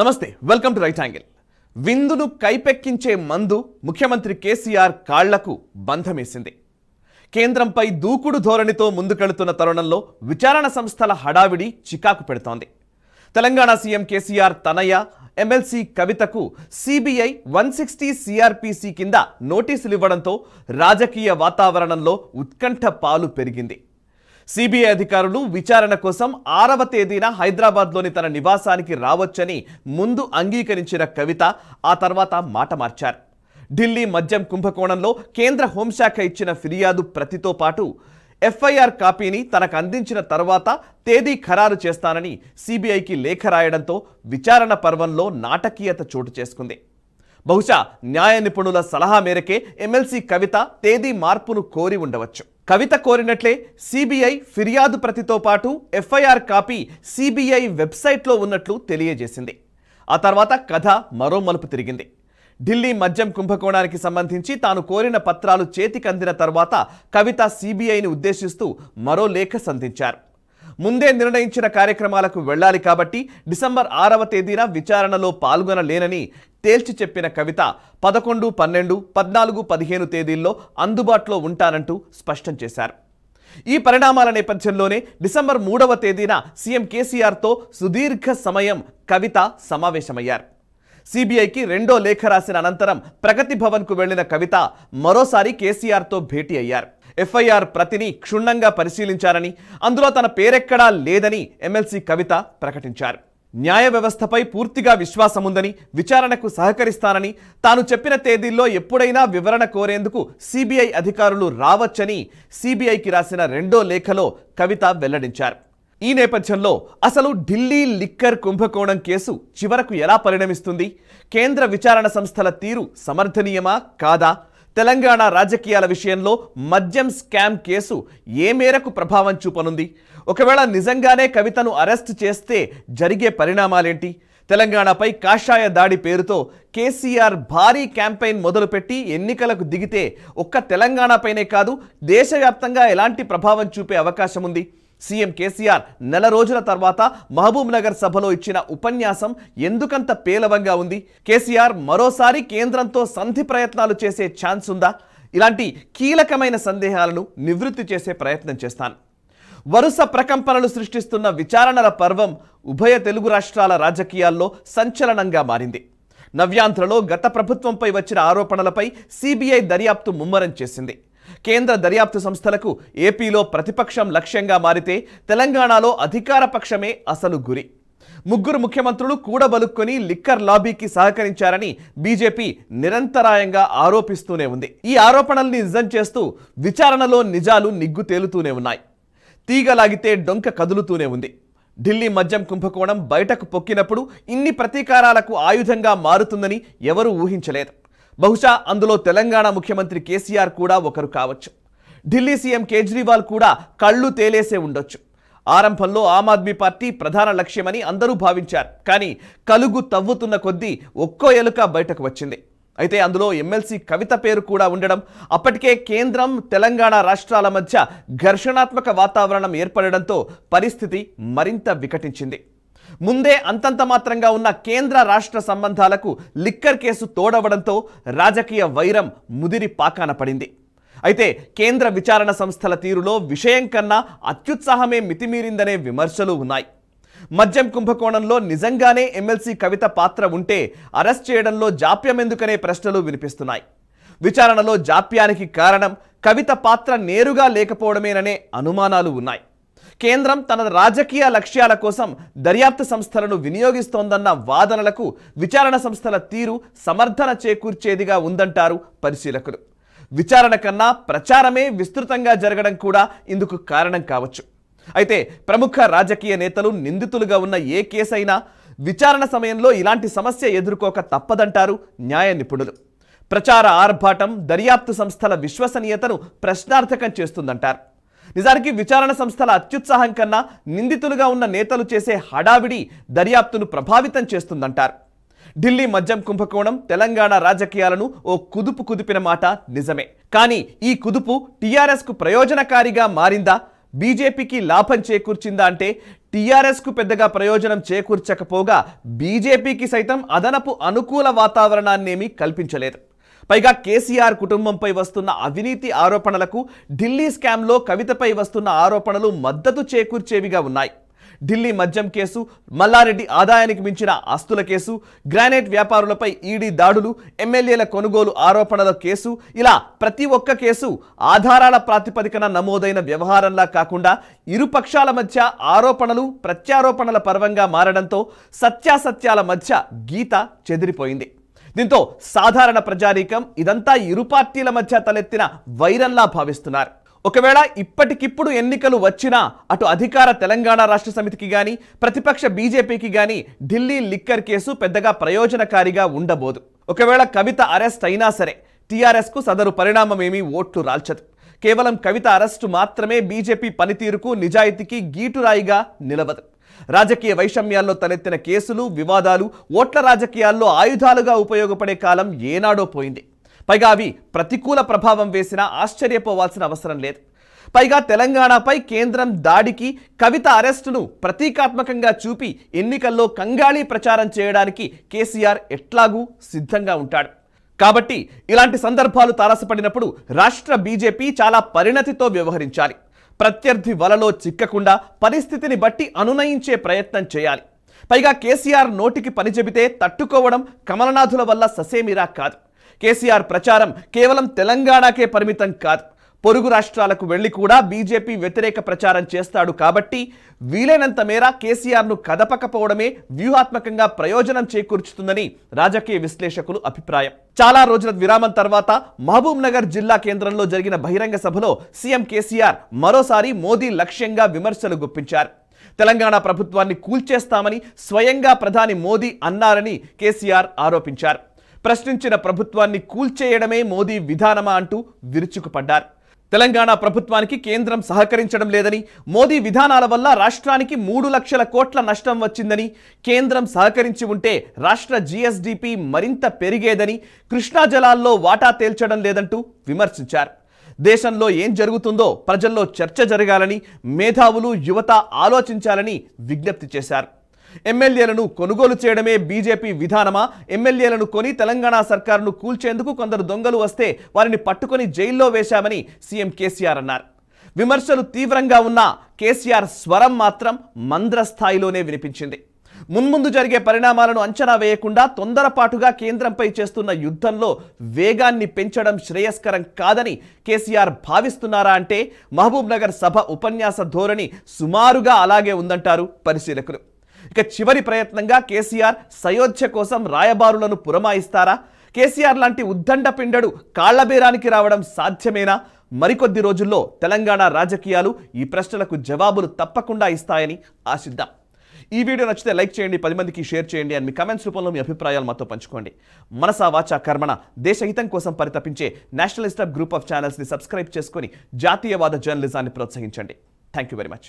నమస్తే welcome to right angle విందును కైపెక్కించే మందు ముఖ్యమంత్రి కేసీఆర్ కాళ్లకు బంధమేసింది కేంద్రంపై దూకుడు ధోరణితో ముందుకెళుతున్న తరుణంలో విచారణ సంస్థల హడావిడి చికాకు పెడుతోంది తెలంగాణ సీఎం కేసీఆర్ తనయ ఎమ్మెల్సీ కవితకు సిబిఐ వన్ సిక్స్టీ సిఆర్పిసి కింద నోటీసులు ఇవ్వడంతో రాజకీయ వాతావరణంలో ఉత్కంఠ పాలు పెరిగింది సిబిఐ అధికారులు విచారణ కోసం ఆరవ తేదీన హైదరాబాద్లోని తన నివాసానికి రావచ్చని ముందు అంగీకరించిన కవిత ఆ తర్వాత మాట మార్చారు ఢిల్లీ మద్యం కుంభకోణంలో కేంద్ర హోంశాఖ ఇచ్చిన ఫిర్యాదు ప్రతితో పాటు ఎఫ్ఐఆర్ కాపీని తనకు అందించిన తర్వాత తేదీ ఖరారు చేస్తానని సిబిఐకి లేఖ రాయడంతో విచారణ పర్వంలో నాటకీయత చోటు చేసుకుంది బహుశా న్యాయ నిపుణుల సలహా మేరకే ఎమ్మెల్సీ కవిత తేదీ మార్పును కోరి ఉండవచ్చు కవిత కోరినట్లే సిబిఐ ఫిర్యాదు ప్రతితో పాటు ఎఫ్ఐఆర్ కాపీ సిబిఐ వెబ్సైట్లో ఉన్నట్లు తెలియజేసింది ఆ తర్వాత కథ మరో మలుపు తిరిగింది ఢిల్లీ మద్యం కుంభకోణానికి సంబంధించి తాను కోరిన పత్రాలు చేతికందిన తర్వాత కవిత సిబిఐని ఉద్దేశిస్తూ మరో లేఖ సంధించారు ముందే నిర్ణయించిన కార్యక్రమాలకు వెళ్లాలి కాబట్టి డిసెంబర్ ఆరవ తేదీన విచారణలో పాల్గొనలేనని తేల్చి చెప్పిన కవిత పదకొండు పన్నెండు పద్నాలుగు పదిహేను తేదీల్లో అందుబాటులో ఉంటానంటూ స్పష్టం చేశారు ఈ పరిణామాల నేపథ్యంలోనే డిసెంబర్ మూడవ తేదీన సీఎం కేసీఆర్తో సుదీర్ఘ సమయం కవిత సమావేశమయ్యారు సిబిఐకి రెండో లేఖ రాసిన అనంతరం ప్రగతి భవన్కు వెళ్లిన కవిత మరోసారి కేసీఆర్తో భేటీ అయ్యారు ఎఫ్ఐఆర్ ప్రతిని క్షుణ్ణంగా పరిశీలించారని అందులో తన పేరెక్కడా లేదని ఎమ్మెల్సీ కవిత ప్రకటించారు న్యాయ వ్యవస్థపై పూర్తిగా విశ్వాసముందని విచారణకు సహకరిస్తానని తాను చెప్పిన తేదీల్లో ఎప్పుడైనా వివరణ కోరేందుకు సిబిఐ అధికారులు రావచ్చని సిబిఐకి రాసిన రెండో లేఖలో కవిత వెల్లడించారు ఈ నేపథ్యంలో అసలు ఢిల్లీ లిక్కర్ కుంభకోణం కేసు చివరకు ఎలా పరిణమిస్తుంది కేంద్ర విచారణ సంస్థల తీరు సమర్థనీయమా కాదా తెలంగాణ రాజకీయాల విషయంలో మద్యం స్కామ్ కేసు ఏ మేరకు ప్రభావం చూపనుంది ఒకవేళ నిజంగానే కవితను అరెస్ట్ చేస్తే జరిగే పరిణామాలేంటి తెలంగాణపై కాషాయ దాడి పేరుతో కేసీఆర్ భారీ క్యాంపెయిన్ మొదలుపెట్టి ఎన్నికలకు దిగితే ఒక్క తెలంగాణపైనే కాదు దేశవ్యాప్తంగా ఎలాంటి ప్రభావం చూపే అవకాశం ఉంది సీఎం కేసీఆర్ నెల రోజుల తర్వాత మహబూబ్ నగర్ సభలో ఇచ్చిన ఉపన్యాసం ఎందుకంత పేలవంగా ఉంది కేసీఆర్ మరోసారి కేంద్రంతో సంధి ప్రయత్నాలు చేసే ఛాన్స్ ఉందా ఇలాంటి కీలకమైన సందేహాలను నివృత్తి చేసే ప్రయత్నం చేస్తాను వరుస ప్రకంపనలు సృష్టిస్తున్న విచారణల పర్వం ఉభయ తెలుగు రాష్ట్రాల రాజకీయాల్లో సంచలనంగా మారింది నవ్యాంధ్రలో గత ప్రభుత్వంపై వచ్చిన ఆరోపణలపై సిబిఐ దర్యాప్తు ముమ్మరం చేసింది కేంద్ర దర్యాప్తు సంస్థలకు ఏపీలో ప్రతిపక్షం లక్ష్యంగా మారితే తెలంగాణలో అధికార పక్షమే అసలు గురి ముగ్గురు ముఖ్యమంత్రులు కూడబలుక్కొని లిక్కర్ లాబీకి సహకరించారని బీజేపీ నిరంతరాయంగా ఆరోపిస్తూనే ఉంది ఈ ఆరోపణల్ని నిజం చేస్తూ విచారణలో నిజాలు నిగ్గు తేలుతూనే ఉన్నాయి తీగలాగితే డొంక కదులుతూనే ఉంది ఢిల్లీ మద్యం కుంభకోణం బయటకు పొక్కినప్పుడు ఇన్ని ప్రతీకారాలకు ఆయుధంగా మారుతుందని ఎవరూ ఊహించలేదు బహుశా అందులో తెలంగాణ ముఖ్యమంత్రి కేసీఆర్ కూడా ఒకరు కావచ్చు ఢిల్లీ సీఎం కేజ్రీవాల్ కూడా కళ్ళు తేలేసే ఉండొచ్చు ఆరంభంలో ఆమ్ ఆద్మీ పార్టీ ప్రధాన లక్ష్యమని అందరూ భావించారు కానీ కలుగు తవ్వుతున్న కొద్దీ ఒక్కో ఎలుక బయటకు వచ్చింది అయితే అందులో ఎమ్మెల్సీ కవిత పేరు కూడా ఉండడం అప్పటికే కేంద్రం తెలంగాణ రాష్ట్రాల మధ్య ఘర్షణాత్మక వాతావరణం ఏర్పడడంతో పరిస్థితి మరింత వికటించింది ముందే అంతంత మాత్రంగా ఉన్న కేంద్ర రాష్ట్ర సంబంధాలకు లిక్కర్ కేసు తోడవడంతో రాజకీయ వైరం ముదిరి పాకాన పడింది అయితే కేంద్ర విచారణ సంస్థల తీరులో విషయం కన్నా అత్యుత్సాహమే మితిమీరిందనే విమర్శలు ఉన్నాయి మద్యం కుంభకోణంలో నిజంగానే ఎమ్మెల్సీ కవిత పాత్ర ఉంటే అరెస్ట్ చేయడంలో జాప్యమెందుకనే ప్రశ్నలు వినిపిస్తున్నాయి విచారణలో జాప్యానికి కారణం కవిత పాత్ర నేరుగా లేకపోవడమేననే అనుమానాలు ఉన్నాయి కేంద్రం తన రాజకీయ లక్ష్యాల కోసం దర్యాప్తు సంస్థలను వినియోగిస్తోందన్న వాదనలకు విచారణ సంస్థల తీరు సమర్థన చేకూర్చేదిగా ఉందంటారు పరిశీలకులు విచారణ కన్నా ప్రచారమే విస్తృతంగా జరగడం కూడా ఇందుకు కారణం కావచ్చు అయితే ప్రముఖ రాజకీయ నేతలు నిందితులుగా ఉన్న ఏ కేసైనా విచారణ సమయంలో ఇలాంటి సమస్య ఎదుర్కోక తప్పదంటారు న్యాయ నిపుణులు ప్రచార ఆర్భాటం దర్యాప్తు సంస్థల విశ్వసనీయతను ప్రశ్నార్థకం చేస్తుందంటారు నిజానికి విచారణ సంస్థల అత్యుత్సాహం కన్నా నిందితులుగా ఉన్న నేతలు చేసే హడావిడి దర్యాప్తును ప్రభావితం చేస్తుందంటారు ఢిల్లీ మద్యం కుంభకోణం తెలంగాణ రాజకీయాలను ఓ కుదుపు కుదిపిన మాట నిజమే కానీ ఈ కుదుపు టీఆర్ఎస్కు ప్రయోజనకారిగా మారిందా బీజేపీకి లాభం చేకూర్చిందా అంటే టీఆర్ఎస్కు పెద్దగా ప్రయోజనం చేకూర్చకపోగా బీజేపీకి సైతం అదనపు అనుకూల వాతావరణాన్నేమీ కల్పించలేదు పైగా కేసీఆర్ కుటుంబంపై వస్తున్న అవినీతి ఆరోపణలకు ఢిల్లీ స్కామ్లో కవితపై వస్తున్న ఆరోపణలు మద్దతు చేకూర్చేవిగా ఉన్నాయి ఢిల్లీ మద్యం కేసు మల్లారెడ్డి ఆదాయానికి మించిన ఆస్తుల కేసు గ్రానైట్ వ్యాపారులపై ఈడీ దాడులు ఎమ్మెల్యేల కొనుగోలు ఆరోపణల కేసు ఇలా ప్రతి ఒక్క కేసు ఆధారాల ప్రాతిపదికన నమోదైన వ్యవహారంలా కాకుండా ఇరుపక్షాల మధ్య ఆరోపణలు ప్రత్యారోపణల పర్వంగా మారడంతో సత్యాసత్యాల మధ్య గీత చెదిరిపోయింది దీంతో సాధారణ ప్రజానీకం ఇదంతా ఇరు పార్టీల మధ్య తలెత్తిన వైరంలా భావిస్తున్నారు ఒకవేళ ఇప్పటికిప్పుడు ఎన్నికలు వచ్చినా అటు అధికార తెలంగాణ రాష్ట్ర సమితికి గాని ప్రతిపక్ష బీజేపీకి గాని ఢిల్లీ లిక్కర్ కేసు పెద్దగా ప్రయోజనకారిగా ఉండబోదు ఒకవేళ కవిత అరెస్ట్ అయినా సరే కు సదరు పరిణామం ఏమీ ఓట్లు రాల్చదు కేవలం కవిత అరెస్టు మాత్రమే బీజేపీ పనితీరుకు నిజాయితీకి గీటురాయిగా నిలవదు రాజకీయ వైషమ్యాల్లో తలెత్తిన కేసులు వివాదాలు ఓట్ల రాజకీయాల్లో ఆయుధాలుగా ఉపయోగపడే కాలం ఏనాడో పోయింది పైగా అవి ప్రతికూల ప్రభావం వేసినా ఆశ్చర్యపోవాల్సిన అవసరం లేదు పైగా తెలంగాణపై కేంద్రం దాడికి కవిత అరెస్టును ప్రతీకాత్మకంగా చూపి ఎన్నికల్లో కంగాళీ ప్రచారం చేయడానికి కేసీఆర్ ఎట్లాగూ సిద్ధంగా ఉంటాడు కాబట్టి ఇలాంటి సందర్భాలు తారసపడినప్పుడు రాష్ట్ర బీజేపీ చాలా పరిణతితో వ్యవహరించాలి ప్రత్యర్థి వలలో చిక్కకుండా పరిస్థితిని బట్టి అనునయించే ప్రయత్నం చేయాలి పైగా కేసీఆర్ నోటికి పని చెబితే తట్టుకోవడం కమలనాథుల వల్ల ససేమిరా కాదు కేసీఆర్ ప్రచారం కేవలం తెలంగాణకే పరిమితం కాదు పొరుగు రాష్ట్రాలకు వెళ్ళి కూడా బీజేపీ వ్యతిరేక ప్రచారం చేస్తాడు కాబట్టి వీలైనంత మేర కేసీఆర్ను కదపకపోవడమే వ్యూహాత్మకంగా ప్రయోజనం చేకూర్చుతుందని రాజకీయ విశ్లేషకులు అభిప్రాయం చాలా రోజుల విరామం తర్వాత మహబూబ్ నగర్ జిల్లా కేంద్రంలో జరిగిన బహిరంగ సభలో సీఎం కేసీఆర్ మరోసారి మోదీ లక్ష్యంగా విమర్శలు గుప్పించారు తెలంగాణ ప్రభుత్వాన్ని కూల్చేస్తామని స్వయంగా ప్రధాని మోదీ అన్నారని కేసీఆర్ ఆరోపించారు ప్రశ్నించిన ప్రభుత్వాన్ని కూల్చేయడమే మోదీ విధానమా అంటూ విరుచుకుపడ్డారు తెలంగాణ ప్రభుత్వానికి కేంద్రం సహకరించడం లేదని మోదీ విధానాల వల్ల రాష్ట్రానికి మూడు లక్షల కోట్ల నష్టం వచ్చిందని కేంద్రం సహకరించి ఉంటే రాష్ట్ర జీఎస్డిపి మరింత పెరిగేదని కృష్ణా జలాల్లో వాటా తేల్చడం లేదంటూ విమర్శించారు దేశంలో ఏం జరుగుతుందో ప్రజల్లో చర్చ జరగాలని మేధావులు యువత ఆలోచించాలని విజ్ఞప్తి చేశారు ఎమ్మెల్యేలను కొనుగోలు చేయడమే బీజేపీ విధానమా ఎమ్మెల్యేలను కొని తెలంగాణ సర్కారును కూల్చేందుకు కొందరు దొంగలు వస్తే వారిని పట్టుకొని జైల్లో వేశామని సీఎం కేసీఆర్ అన్నారు విమర్శలు తీవ్రంగా ఉన్న కేసీఆర్ స్వరం మాత్రం మంద్ర స్థాయిలోనే వినిపించింది మున్ముందు జరిగే పరిణామాలను అంచనా వేయకుండా తొందరపాటుగా కేంద్రంపై చేస్తున్న యుద్ధంలో వేగాన్ని పెంచడం శ్రేయస్కరం కాదని కేసీఆర్ భావిస్తున్నారా అంటే మహబూబ్ నగర్ సభ ఉపన్యాస ధోరణి సుమారుగా అలాగే ఉందంటారు పరిశీలకులు ఇక చివరి ప్రయత్నంగా కేసీఆర్ సయోధ్య కోసం రాయబారులను పురమాయిస్తారా కేసీఆర్ లాంటి ఉద్దండ పిండడు కాళ్లబీరానికి రావడం సాధ్యమేనా మరికొద్ది రోజుల్లో తెలంగాణ రాజకీయాలు ఈ ప్రశ్నలకు జవాబులు తప్పకుండా ఇస్తాయని ఆశిద్దాం ఈ వీడియో నచ్చితే లైక్ చేయండి పది మందికి షేర్ చేయండి అని మీ కమెంట్స్ రూపంలో మీ అభిప్రాయాలు మాతో పంచుకోండి మనసా వాచ కర్మణ దేశహితం కోసం పరితపించే నేషనలిస్ట్ గ్రూప్ ఆఫ్ ఛానల్స్ని సబ్స్క్రైబ్ చేసుకొని జాతీయవాద జర్నలిజాన్ని ప్రోత్సహించండి థ్యాంక్ వెరీ మచ్